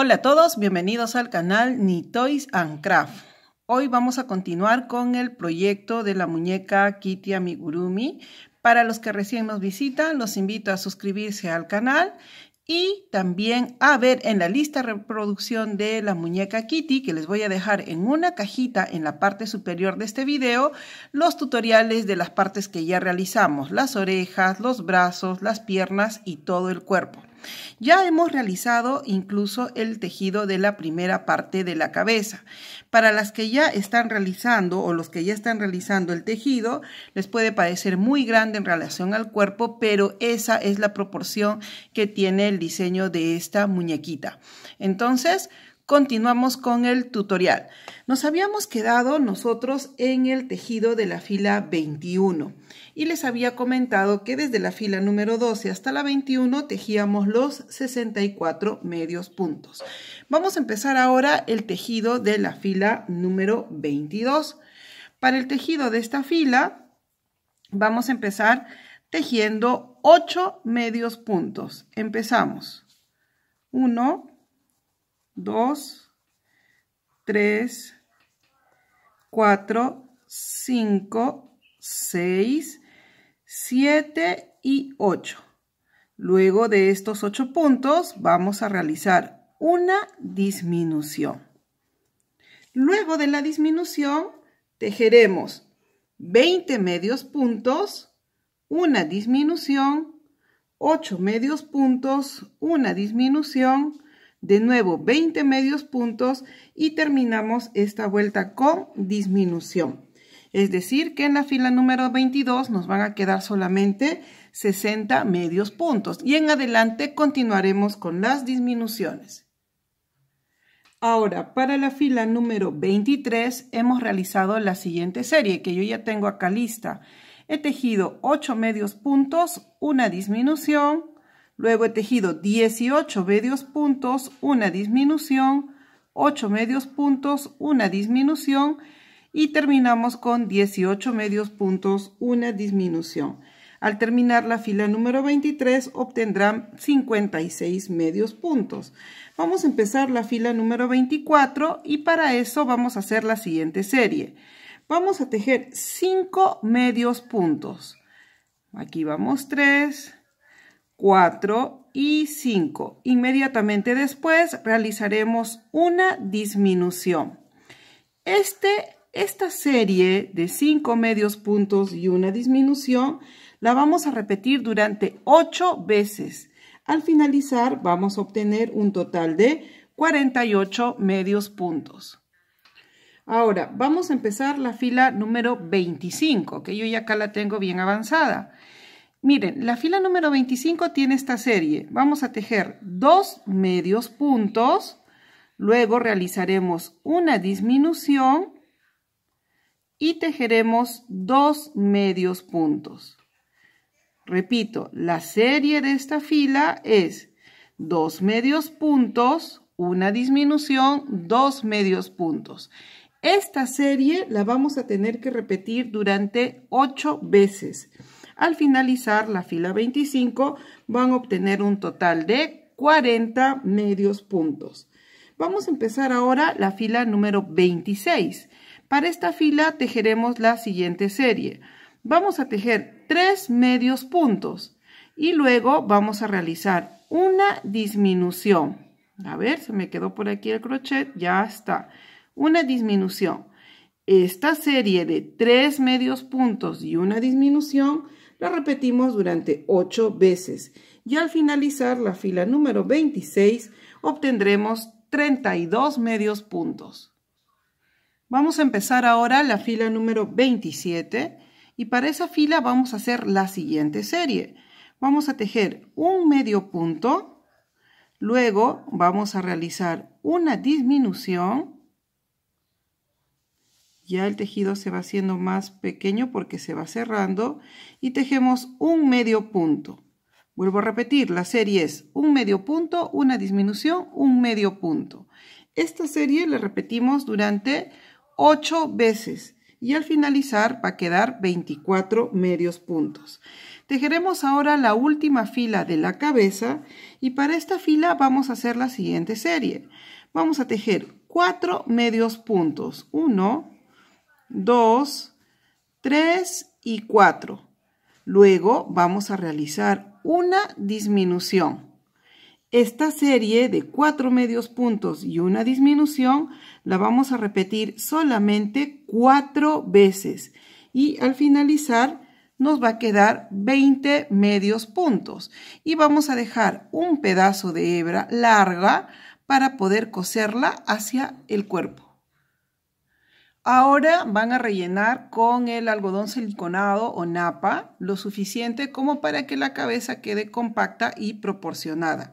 Hola a todos, bienvenidos al canal Ni Toys and Craft. Hoy vamos a continuar con el proyecto de la muñeca Kitty Amigurumi. Para los que recién nos visitan, los invito a suscribirse al canal y también a ver en la lista de reproducción de la muñeca Kitty, que les voy a dejar en una cajita en la parte superior de este video, los tutoriales de las partes que ya realizamos, las orejas, los brazos, las piernas y todo el cuerpo. Ya hemos realizado incluso el tejido de la primera parte de la cabeza. Para las que ya están realizando o los que ya están realizando el tejido, les puede parecer muy grande en relación al cuerpo, pero esa es la proporción que tiene el diseño de esta muñequita. Entonces, Continuamos con el tutorial. Nos habíamos quedado nosotros en el tejido de la fila 21 y les había comentado que desde la fila número 12 hasta la 21 tejíamos los 64 medios puntos. Vamos a empezar ahora el tejido de la fila número 22. Para el tejido de esta fila vamos a empezar tejiendo 8 medios puntos. Empezamos. 1, 2, 3, 4, 5, 6, 7 y 8. Luego de estos 8 puntos vamos a realizar una disminución. Luego de la disminución tejeremos 20 medios puntos, una disminución, 8 medios puntos, una disminución, de nuevo, 20 medios puntos y terminamos esta vuelta con disminución. Es decir, que en la fila número 22 nos van a quedar solamente 60 medios puntos. Y en adelante continuaremos con las disminuciones. Ahora, para la fila número 23 hemos realizado la siguiente serie que yo ya tengo acá lista. He tejido 8 medios puntos, una disminución, Luego he tejido 18 medios puntos, una disminución, 8 medios puntos, una disminución y terminamos con 18 medios puntos, una disminución. Al terminar la fila número 23 obtendrán 56 medios puntos. Vamos a empezar la fila número 24 y para eso vamos a hacer la siguiente serie. Vamos a tejer 5 medios puntos. Aquí vamos 3, 4 y 5. Inmediatamente después realizaremos una disminución. Este, esta serie de 5 medios puntos y una disminución la vamos a repetir durante 8 veces. Al finalizar vamos a obtener un total de 48 medios puntos. Ahora, vamos a empezar la fila número 25, que yo ya acá la tengo bien avanzada. Miren, la fila número 25 tiene esta serie. Vamos a tejer dos medios puntos, luego realizaremos una disminución y tejeremos dos medios puntos. Repito, la serie de esta fila es dos medios puntos, una disminución, dos medios puntos. Esta serie la vamos a tener que repetir durante ocho veces. Al finalizar la fila 25 van a obtener un total de 40 medios puntos. Vamos a empezar ahora la fila número 26. Para esta fila tejeremos la siguiente serie. Vamos a tejer 3 medios puntos y luego vamos a realizar una disminución. A ver, se me quedó por aquí el crochet, ya está. Una disminución. Esta serie de tres medios puntos y una disminución la repetimos durante 8 veces y al finalizar la fila número 26 obtendremos 32 medios puntos. Vamos a empezar ahora la fila número 27 y para esa fila vamos a hacer la siguiente serie. Vamos a tejer un medio punto, luego vamos a realizar una disminución ya el tejido se va haciendo más pequeño porque se va cerrando y tejemos un medio punto. Vuelvo a repetir, la serie es un medio punto, una disminución, un medio punto. Esta serie la repetimos durante ocho veces y al finalizar va a quedar 24 medios puntos. Tejeremos ahora la última fila de la cabeza y para esta fila vamos a hacer la siguiente serie. Vamos a tejer cuatro medios puntos. uno. 2, 3 y 4. Luego vamos a realizar una disminución. Esta serie de cuatro medios puntos y una disminución la vamos a repetir solamente cuatro veces y al finalizar nos va a quedar 20 medios puntos y vamos a dejar un pedazo de hebra larga para poder coserla hacia el cuerpo. Ahora van a rellenar con el algodón siliconado o napa lo suficiente como para que la cabeza quede compacta y proporcionada.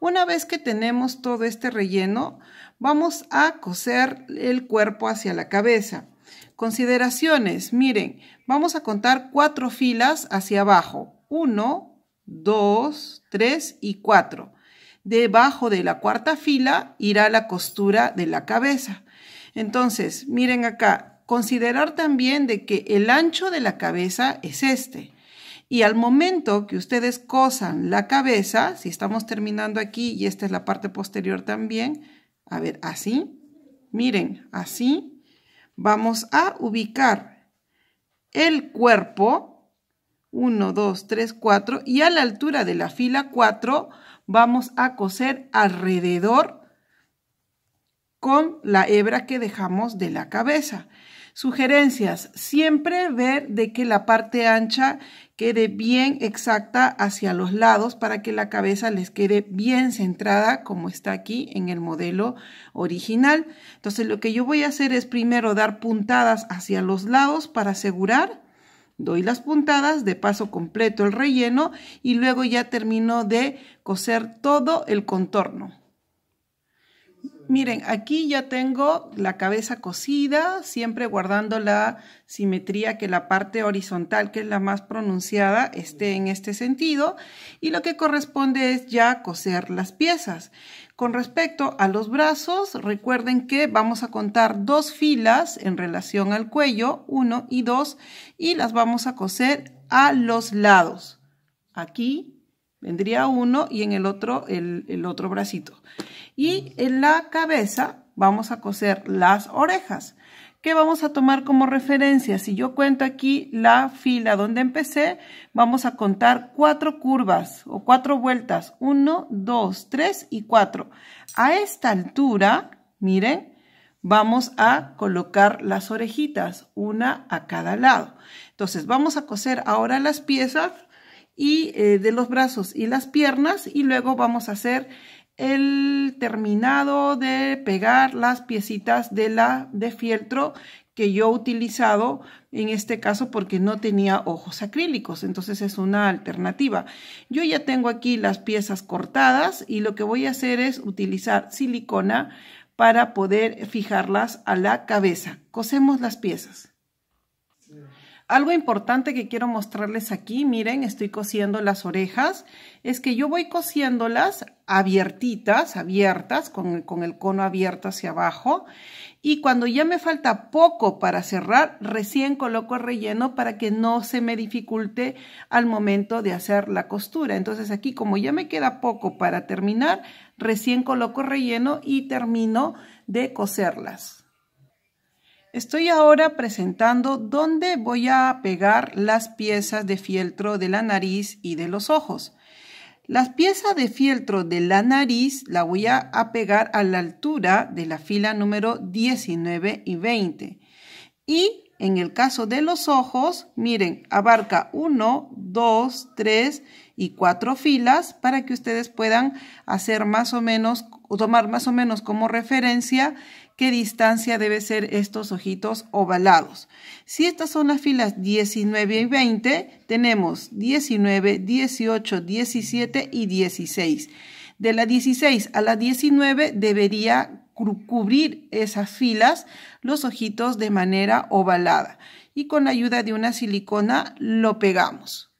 Una vez que tenemos todo este relleno, vamos a coser el cuerpo hacia la cabeza. Consideraciones, miren, vamos a contar cuatro filas hacia abajo. Uno, dos, tres y cuatro. Debajo de la cuarta fila irá la costura de la cabeza. Entonces, miren acá, considerar también de que el ancho de la cabeza es este. Y al momento que ustedes cosan la cabeza, si estamos terminando aquí y esta es la parte posterior también, a ver, así, miren, así, vamos a ubicar el cuerpo 1, 2, 3, 4 y a la altura de la fila 4 vamos a coser alrededor con la hebra que dejamos de la cabeza. Sugerencias, siempre ver de que la parte ancha quede bien exacta hacia los lados para que la cabeza les quede bien centrada como está aquí en el modelo original. Entonces lo que yo voy a hacer es primero dar puntadas hacia los lados para asegurar. Doy las puntadas, de paso completo el relleno y luego ya termino de coser todo el contorno. Miren, aquí ya tengo la cabeza cosida, siempre guardando la simetría que la parte horizontal, que es la más pronunciada, esté en este sentido. Y lo que corresponde es ya coser las piezas. Con respecto a los brazos, recuerden que vamos a contar dos filas en relación al cuello, uno y dos, y las vamos a coser a los lados. Aquí, Vendría uno y en el otro el, otro bracito. Y en la cabeza vamos a coser las orejas. ¿Qué vamos a tomar como referencia? Si yo cuento aquí la fila donde empecé, vamos a contar cuatro curvas o cuatro vueltas. Uno, dos, tres y cuatro. A esta altura, miren, vamos a colocar las orejitas, una a cada lado. Entonces, vamos a coser ahora las piezas y eh, de los brazos y las piernas y luego vamos a hacer el terminado de pegar las piecitas de la de fieltro que yo he utilizado en este caso porque no tenía ojos acrílicos, entonces es una alternativa. Yo ya tengo aquí las piezas cortadas y lo que voy a hacer es utilizar silicona para poder fijarlas a la cabeza. Cosemos las piezas. Algo importante que quiero mostrarles aquí, miren, estoy cosiendo las orejas, es que yo voy cosiéndolas abiertitas, abiertas, con el, cono abierto hacia abajo, y cuando ya me falta poco para cerrar, recién coloco el relleno para que no se me dificulte al momento de hacer la costura. Entonces aquí, como ya me queda poco para terminar, recién coloco el relleno y termino de coserlas. Estoy ahora presentando dónde voy a pegar las piezas de fieltro de la nariz y de los ojos. Las piezas de fieltro de la nariz la voy a pegar a la altura de la fila número 19 y 20. Y en el caso de los ojos, miren, abarca 1, 2, 3 y 4 filas para que ustedes puedan hacer más o menos, o tomar más o menos como referencia qué distancia debe ser estos ojitos ovalados. Si estas son las filas 19 y 20, tenemos 19, 18, 17 y 16. De la 16 a la 19 debería cubrir esas filas los ojitos de manera ovalada y con la ayuda de una silicona lo pegamos.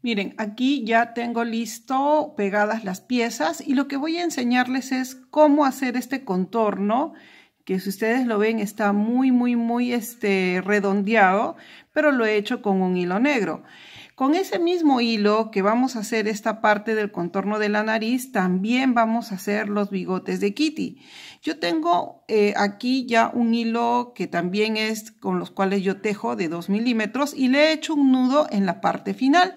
Miren, aquí ya tengo listo pegadas las piezas y lo que voy a enseñarles es cómo hacer este contorno que si ustedes lo ven está muy, muy, muy este, redondeado, pero lo he hecho con un hilo negro. Con ese mismo hilo que vamos a hacer esta parte del contorno de la nariz, también vamos a hacer los bigotes de Kitty. Yo tengo eh, aquí ya un hilo que también es con los cuales yo tejo de 2 milímetros y le he hecho un nudo en la parte final.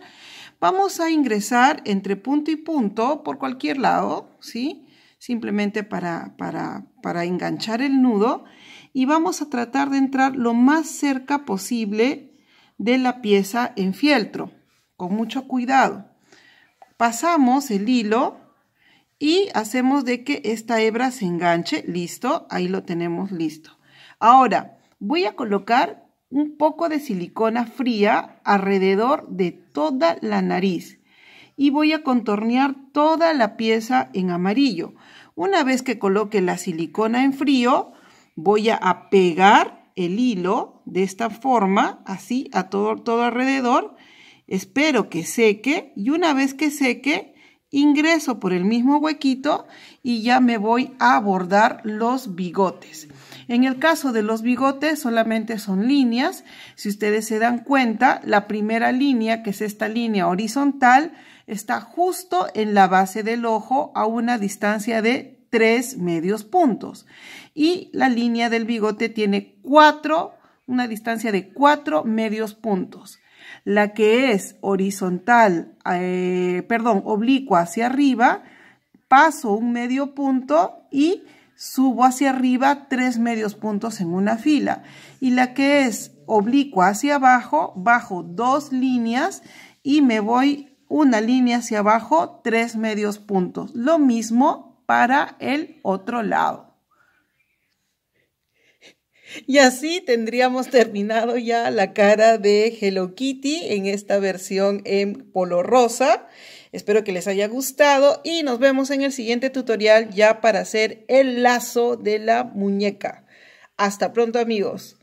Vamos a ingresar entre punto y punto por cualquier lado, ¿sí? Simplemente para, para, para enganchar el nudo y vamos a tratar de entrar lo más cerca posible de la pieza en fieltro, con mucho cuidado. Pasamos el hilo y hacemos de que esta hebra se enganche, listo, ahí lo tenemos listo. Ahora voy a colocar un poco de silicona fría alrededor de toda la nariz y voy a contornear toda la pieza en amarillo. Una vez que coloque la silicona en frío, voy a pegar el hilo de esta forma, así a todo, todo alrededor. Espero que seque y una vez que seque, ingreso por el mismo huequito y ya me voy a bordar los bigotes. En el caso de los bigotes solamente son líneas. Si ustedes se dan cuenta, la primera línea, que es esta línea horizontal, está justo en la base del ojo a una distancia de tres medios puntos. Y la línea del bigote tiene cuatro, una distancia de cuatro medios puntos. La que es horizontal, eh, perdón, oblicua hacia arriba, paso un medio punto y subo hacia arriba tres medios puntos en una fila y la que es oblicua hacia abajo, bajo dos líneas y me voy una línea hacia abajo, tres medios puntos. Lo mismo para el otro lado. Y así tendríamos terminado ya la cara de Hello Kitty en esta versión en polo rosa. Espero que les haya gustado y nos vemos en el siguiente tutorial ya para hacer el lazo de la muñeca. Hasta pronto amigos.